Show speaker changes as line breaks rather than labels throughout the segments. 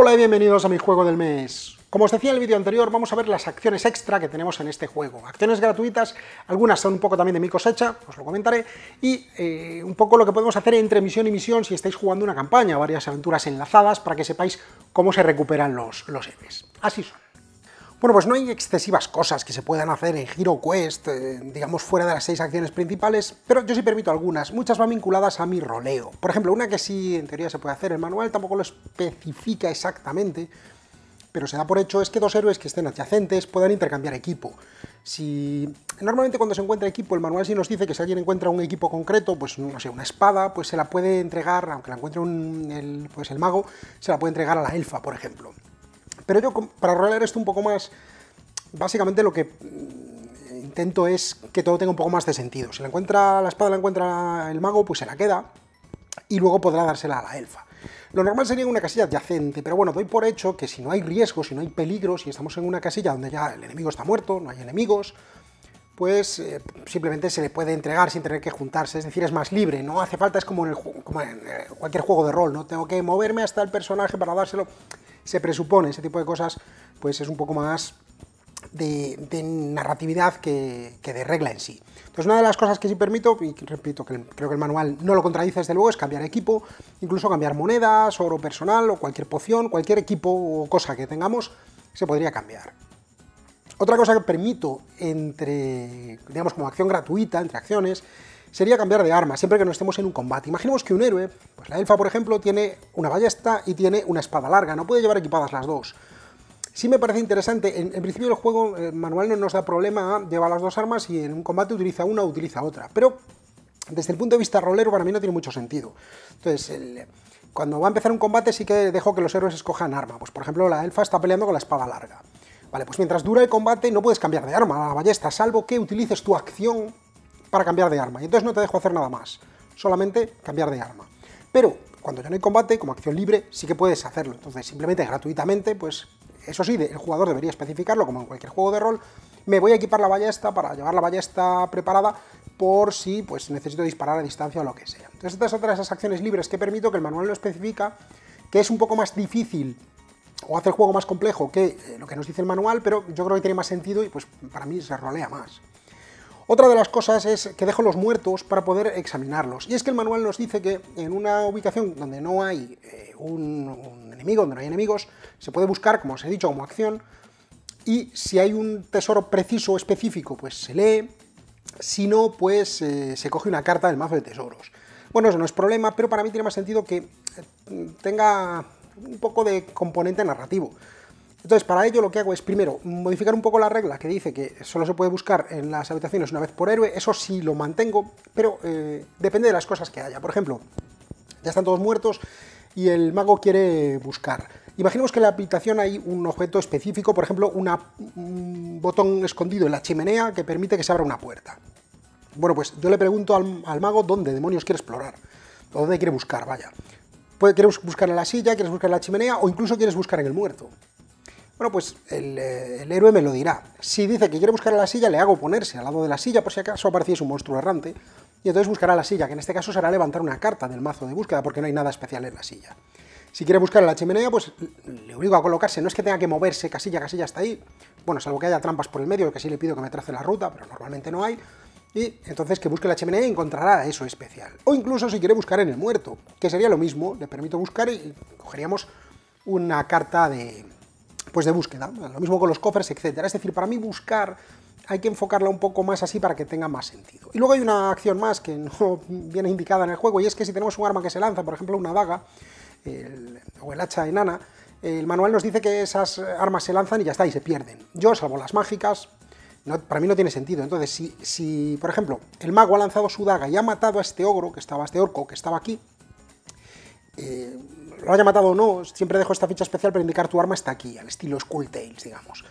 Hola y bienvenidos a mi juego del mes. Como os decía en el vídeo anterior, vamos a ver las acciones extra que tenemos en este juego. Acciones gratuitas, algunas son un poco también de mi cosecha, os lo comentaré, y eh, un poco lo que podemos hacer entre misión y misión si estáis jugando una campaña, varias aventuras enlazadas, para que sepáis cómo se recuperan los, los Así son. Bueno, pues no hay excesivas cosas que se puedan hacer en Giro Quest, eh, digamos fuera de las seis acciones principales, pero yo sí permito algunas, muchas van vinculadas a mi roleo. Por ejemplo, una que sí en teoría se puede hacer, el manual tampoco lo especifica exactamente, pero se da por hecho es que dos héroes que estén adyacentes puedan intercambiar equipo. Si normalmente cuando se encuentra equipo, el manual sí nos dice que si alguien encuentra un equipo concreto, pues no sé, una espada, pues se la puede entregar, aunque la encuentre el, pues el mago, se la puede entregar a la elfa, por ejemplo. Pero yo, para rolear esto un poco más, básicamente lo que mm, intento es que todo tenga un poco más de sentido. Si la encuentra la espada, la encuentra el mago, pues se la queda y luego podrá dársela a la elfa. Lo normal sería una casilla adyacente, pero bueno, doy por hecho que si no hay riesgo, si no hay peligro, si estamos en una casilla donde ya el enemigo está muerto, no hay enemigos, pues eh, simplemente se le puede entregar sin tener que juntarse, es decir, es más libre, no hace falta, es como en, el, como en eh, cualquier juego de rol, no tengo que moverme hasta el personaje para dárselo, se presupone. Ese tipo de cosas pues es un poco más de, narratividad que, que, de regla en sí. Entonces una de las cosas que sí permito, y repito que creo que el manual no lo contradice desde luego, es cambiar equipo, incluso cambiar monedas, oro personal o cualquier poción, cualquier equipo o cosa que tengamos se podría cambiar. Otra cosa que permito entre, digamos, como acción gratuita, entre acciones, sería cambiar de arma, siempre que no estemos en un combate. Imaginemos que un héroe, pues la elfa por ejemplo, tiene una ballesta y tiene una espada larga, no puede llevar equipadas las dos. Sí me parece interesante, en, principio del juego el eh, manual no nos da problema, lleva las dos armas y en un combate utiliza una o utiliza otra, pero desde el punto de vista rolero para mí no tiene mucho sentido. Entonces, cuando va a empezar un combate sí que dejo que los héroes escojan arma, pues por ejemplo la elfa está peleando con la espada larga. Vale, pues mientras dura el combate no puedes cambiar de arma a la ballesta, salvo que utilices tu acción para cambiar de arma. Y entonces no te dejo hacer nada más, solamente cambiar de arma. Pero cuando ya no hay combate, como acción libre, sí que puedes hacerlo. Entonces, simplemente gratuitamente, pues eso sí, el jugador debería especificarlo, como en cualquier juego de rol. Me voy a equipar la ballesta para llevar la ballesta preparada por si pues, necesito disparar a distancia o lo que sea. Entonces, estas otras esas acciones libres que permito, que el manual lo especifica, que es un poco más difícil o hace el juego más complejo que eh, lo que nos dice el manual, pero yo creo que tiene más sentido y pues para mí se rolea más. Otra de las cosas es que dejo los muertos para poder examinarlos. Y es que el manual nos dice que en una ubicación donde no hay eh, un, enemigo, donde no hay enemigos, se puede buscar, como os he dicho, como acción. Y si hay un tesoro preciso específico, pues se lee. Si no, pues eh, se coge una carta del mazo de tesoros. Bueno, eso no es problema, pero para mí tiene más sentido que eh, tenga un poco de componente narrativo. Entonces, para ello lo que hago es, primero, modificar un poco la regla que dice que solo se puede buscar en las habitaciones una vez por héroe. Eso sí lo mantengo, pero eh, depende de las cosas que haya. Por ejemplo, ya están todos muertos y el mago quiere buscar. Imaginemos que en la habitación hay un objeto específico, por ejemplo, un botón escondido en la chimenea que permite que se abra una puerta. Bueno, pues yo le pregunto al, mago dónde demonios quiere explorar, dónde quiere buscar, vaya. Puede, buscar en la silla, quieres buscar en la chimenea o incluso quieres buscar en el muerto. Bueno, pues eh, el, héroe me lo dirá. Si dice que quiere buscar a la silla, le hago ponerse al lado de la silla por si acaso apareciese un monstruo errante. Y entonces buscará la silla, que en este caso será levantar una carta del mazo de búsqueda porque no hay nada especial en la silla. Si quiere buscar a la chimenea, pues le obligo a colocarse. No es que tenga que moverse casilla a casilla hasta ahí. Bueno, salvo que haya trampas por el medio, que sí le pido que me trace la ruta, pero normalmente no hay. Y entonces que busque la chimenea y encontrará eso especial. O incluso si quiere buscar en el muerto, que sería lo mismo. Le permito buscar y cogeríamos una carta de pues de búsqueda. Lo mismo con los cofres, etcétera. Es decir, para mí buscar hay que enfocarla un poco más así para que tenga más sentido. Y luego hay una acción más que no viene indicada en el juego, y es que si tenemos un arma que se lanza, por ejemplo una daga o el hacha enana, el manual nos dice que esas armas se lanzan y ya está, y se pierden. Yo, salvo las mágicas, para mí no tiene sentido. Entonces, si, si, por ejemplo, el mago ha lanzado su daga y ha matado a este ogro, que estaba, este orco que estaba aquí, eh, lo haya matado o no, siempre dejo esta ficha especial para indicar tu arma está aquí, al estilo Skull Tales, digamos.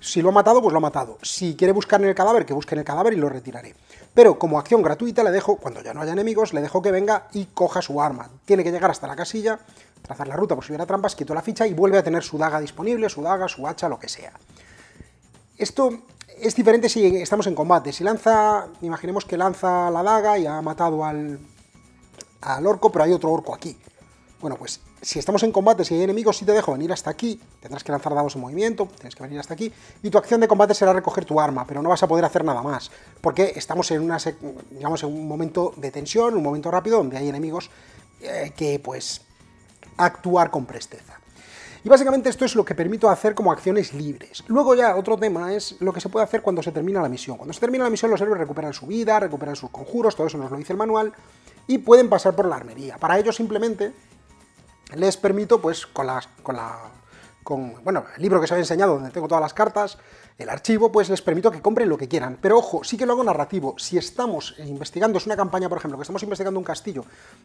Si lo ha matado, pues lo ha matado. Si quiere buscar en el cadáver, que busque en el cadáver y lo retiraré. Pero como acción gratuita le dejo, cuando ya no haya enemigos, le dejo que venga y coja su arma. Tiene que llegar hasta la casilla, trazar la ruta por si hubiera trampas, quito la ficha y vuelve a tener su daga disponible, su daga, su hacha, lo que sea. Esto es diferente si estamos en combate. Si lanza, imaginemos que lanza la daga y ha matado al, al orco, pero hay otro orco aquí. Bueno, pues si estamos en combate, si hay enemigos, si te dejo venir hasta aquí, tendrás que lanzar dados en movimiento, tienes que venir hasta aquí, y tu acción de combate será recoger tu arma, pero no vas a poder hacer nada más, porque estamos en, una, digamos, en un momento de tensión, un momento rápido, donde hay enemigos eh, que, pues, actuar con presteza. Y básicamente esto es lo que permito hacer como acciones libres. Luego ya otro tema es lo que se puede hacer cuando se termina la misión. Cuando se termina la misión los héroes recuperan su vida, recuperan sus conjuros, todo eso nos lo dice el manual, y pueden pasar por la armería. Para ello simplemente les permito, pues, con la, con la bueno, el libro que se había enseñado, donde tengo todas las cartas, el archivo, pues les permito que compren lo que quieran. Pero ojo, sí que lo hago narrativo. Si estamos investigando, es una campaña, por ejemplo, que estamos investigando un castillo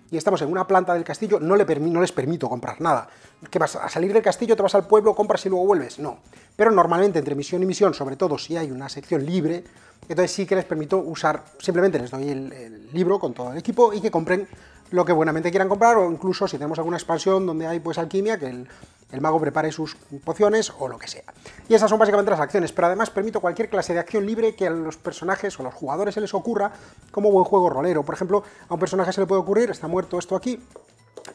y estamos en una planta del castillo, no, les permito comprar nada. Que vas a salir del castillo, te vas al pueblo, compras y luego vuelves. No. Pero normalmente entre misión y misión, sobre todo si hay una sección libre, entonces sí que les permito usar, simplemente les doy el libro con todo el equipo y que compren lo que buenamente quieran comprar o incluso si tenemos alguna expansión donde hay pues alquimia, que el, mago prepare sus pociones o lo que sea. Y esas son básicamente las acciones, pero además permito cualquier clase de acción libre que a los personajes o a los jugadores se les ocurra como buen juego rolero. Por ejemplo, a un personaje se le puede ocurrir, está muerto esto aquí,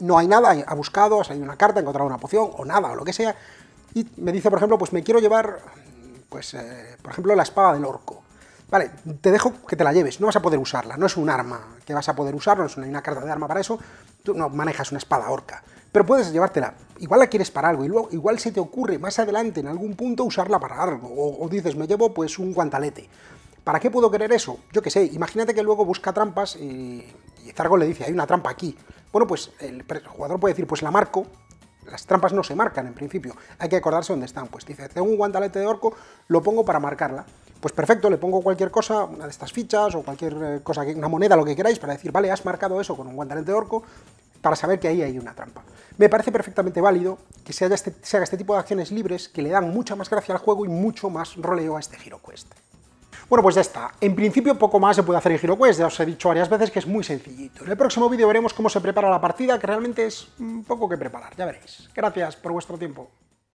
no hay nada, ha buscado, ha salido una carta, ha encontrado una poción o nada o lo que sea, y me dice, por ejemplo, pues me quiero llevar, pues, eh, por ejemplo, la espada del orco. Vale, te dejo que te la lleves, no vas a poder usarla, no es un arma que vas a poder usar, no hay una carta de arma para eso, tú no manejas una espada orca, pero puedes llevártela, igual la quieres para algo, y luego, igual se te ocurre más adelante en algún punto usarla para algo, o, dices, me llevo pues un guantalete. ¿Para qué puedo querer eso? Yo qué sé, imagínate que luego busca trampas y, Zargo le dice, hay una trampa aquí. Bueno, pues el, el jugador puede decir, pues la marco, las trampas no se marcan en principio, hay que acordarse dónde están. Pues dice, tengo un guantalete de orco, lo pongo para marcarla pues perfecto, le pongo cualquier cosa, una de estas fichas o cualquier eh, cosa, una moneda, lo que queráis, para decir, vale, has marcado eso con un guantelete de orco, para saber que ahí hay una trampa. Me parece perfectamente válido que se, haga este, este tipo de acciones libres que le dan mucha más gracia al juego y mucho más roleo a este giroquest. Bueno, pues ya está. En principio poco más se puede hacer en giroquest. ya os he dicho varias veces que es muy sencillito. En el próximo vídeo veremos cómo se prepara la partida, que realmente es poco que preparar, ya veréis. Gracias por vuestro tiempo.